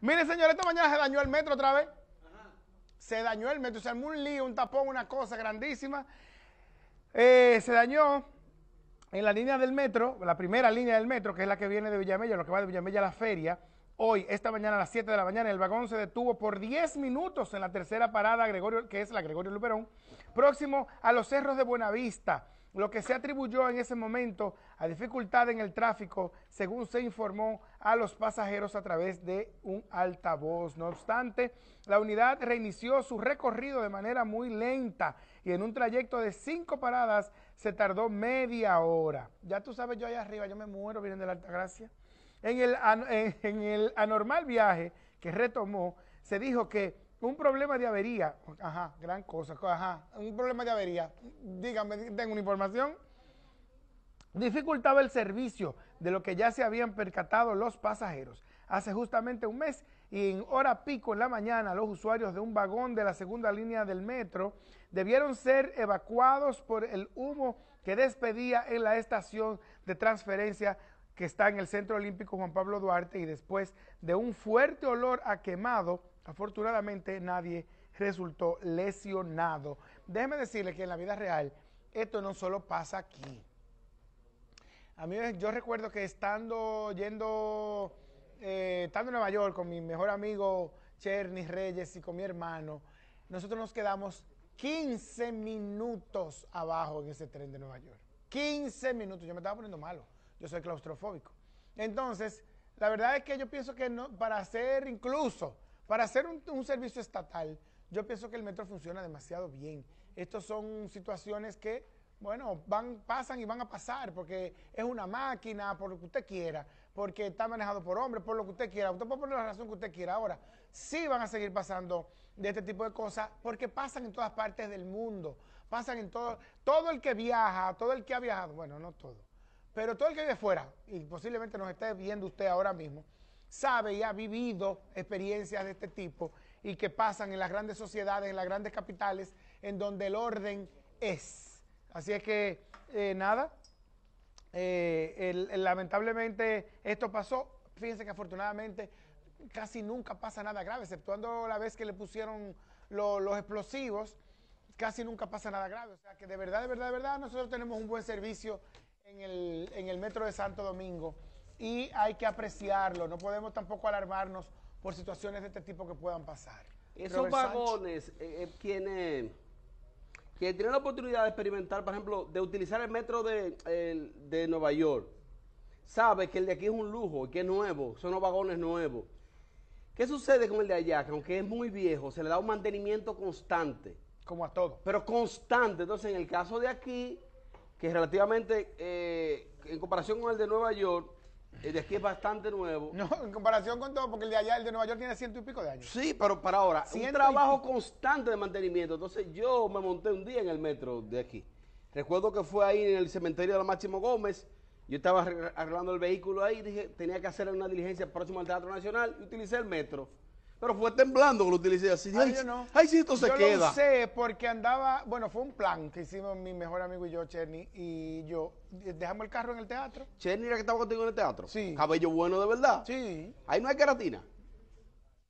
Mire, señor, esta mañana se dañó el metro otra vez. Se dañó el metro, se armó un lío, un tapón, una cosa grandísima. Eh, se dañó en la línea del metro, la primera línea del metro, que es la que viene de Villamella, lo que va de Villamella a la feria. Hoy, esta mañana a las 7 de la mañana, el vagón se detuvo por 10 minutos en la tercera parada, Gregorio, que es la Gregorio Luperón, próximo a los cerros de Buenavista lo que se atribuyó en ese momento a dificultad en el tráfico, según se informó a los pasajeros a través de un altavoz. No obstante, la unidad reinició su recorrido de manera muy lenta y en un trayecto de cinco paradas se tardó media hora. Ya tú sabes, yo allá arriba, yo me muero, vienen de la Altagracia. En en el anormal viaje que retomó, se dijo que un problema de avería. Ajá, gran cosa. Ajá, un problema de avería. Díganme, tengo una información. Dificultaba el servicio de lo que ya se habían percatado los pasajeros. Hace justamente un mes y en hora pico en la mañana los usuarios de un vagón de la segunda línea del metro debieron ser evacuados por el humo que despedía en la estación de transferencia que está en el Centro Olímpico Juan Pablo Duarte y después de un fuerte olor a quemado Afortunadamente nadie resultó lesionado. Déjeme decirle que en la vida real esto no solo pasa aquí. A mí yo recuerdo que estando yendo, eh, estando en Nueva York con mi mejor amigo Cherny Reyes y con mi hermano, nosotros nos quedamos 15 minutos abajo en ese tren de Nueva York. 15 minutos, yo me estaba poniendo malo, yo soy claustrofóbico. Entonces, la verdad es que yo pienso que no, para ser incluso, para hacer un, servicio estatal, yo pienso que el metro funciona demasiado bien. Estas son situaciones que, bueno, van, pasan y van a pasar, porque es una máquina, por lo que usted quiera, porque está manejado por hombres, por lo que usted quiera. Usted puede poner la razón que usted quiera. Ahora, sí van a seguir pasando de este tipo de cosas, porque pasan en todas partes del mundo. Pasan en todo, todo el que viaja, todo el que ha viajado, bueno, no todo, pero todo el que vive fuera, y posiblemente nos esté viendo usted ahora mismo, sabe y ha vivido experiencias de este tipo y que pasan en las grandes sociedades, en las grandes capitales, en donde el orden es. Así es que, eh, nada, eh, lamentablemente esto pasó. Fíjense que afortunadamente casi nunca pasa nada grave, exceptuando la vez que le pusieron los explosivos, casi nunca pasa nada grave. O sea que de verdad, de verdad, de verdad, nosotros tenemos un buen servicio en el, en el metro de Santo Domingo y hay que apreciarlo. No podemos tampoco alarmarnos por situaciones de este tipo que puedan pasar. Esos vagones, eh, eh quienes, tienen la oportunidad de experimentar, por ejemplo, de utilizar el metro de, Nueva York, sabe que el de aquí es un lujo, que es nuevo, son los vagones nuevos. ¿Qué sucede con el de allá? Que aunque es muy viejo, se le da un mantenimiento constante. Como a todo. Pero constante. Entonces, en el caso de aquí, que relativamente, eh, en comparación con el de Nueva York, el de aquí es bastante nuevo. No, en comparación con todo, porque el de allá, el de Nueva York, tiene ciento y pico de años. Sí, pero para ahora, un trabajo constante de mantenimiento. Entonces yo me monté un día en el metro de aquí. Recuerdo que fue ahí en el cementerio de la Máximo Gómez. Yo estaba arreglando el vehículo ahí, dije, tenía que hacer una diligencia próxima al Teatro Nacional y utilicé el metro. Pero fue temblando que lo utilicé así. Ah, ay, sí no. Ay, si esto se queda. Yo sé porque andaba, bueno, fue un plan que hicimos mi mejor amigo y yo, Cherny, y yo. Eh, dejamos el carro en el teatro. ¿Cherny era que estaba contigo en el teatro? Sí. Cabello bueno de verdad. Sí. Ahí no hay queratina.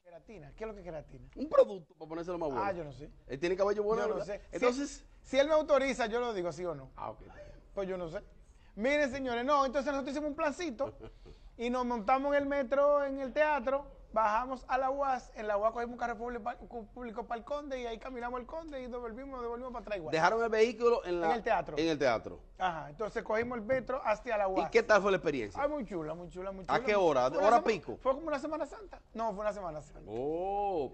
¿Queratina? ¿Qué es lo que es queratina? Un producto, para ponérselo más ah, bueno. Ah, yo no sé. Él tiene cabello bueno. Yo no sé. Entonces. Si, él me autoriza, yo lo digo, sí o no. Ah, ok. Pues yo no sé. Miren, señores, no, entonces nosotros hicimos un plancito y nos montamos en el metro, en el teatro Bajamos a la UAS, en la UAS cogimos un carro público para el Conde y ahí caminamos el Conde y volvimos, devolvimos para atrás Dejaron el vehículo en, el teatro. En el teatro. Ajá, entonces cogimos el metro hasta la UAS. ¿Y qué tal fue la experiencia? Ay, muy chula, muy chula, muy chula. ¿A qué hora? ¿Hora pico? Fue como una Semana Santa. No, fue una Semana Santa. Oh.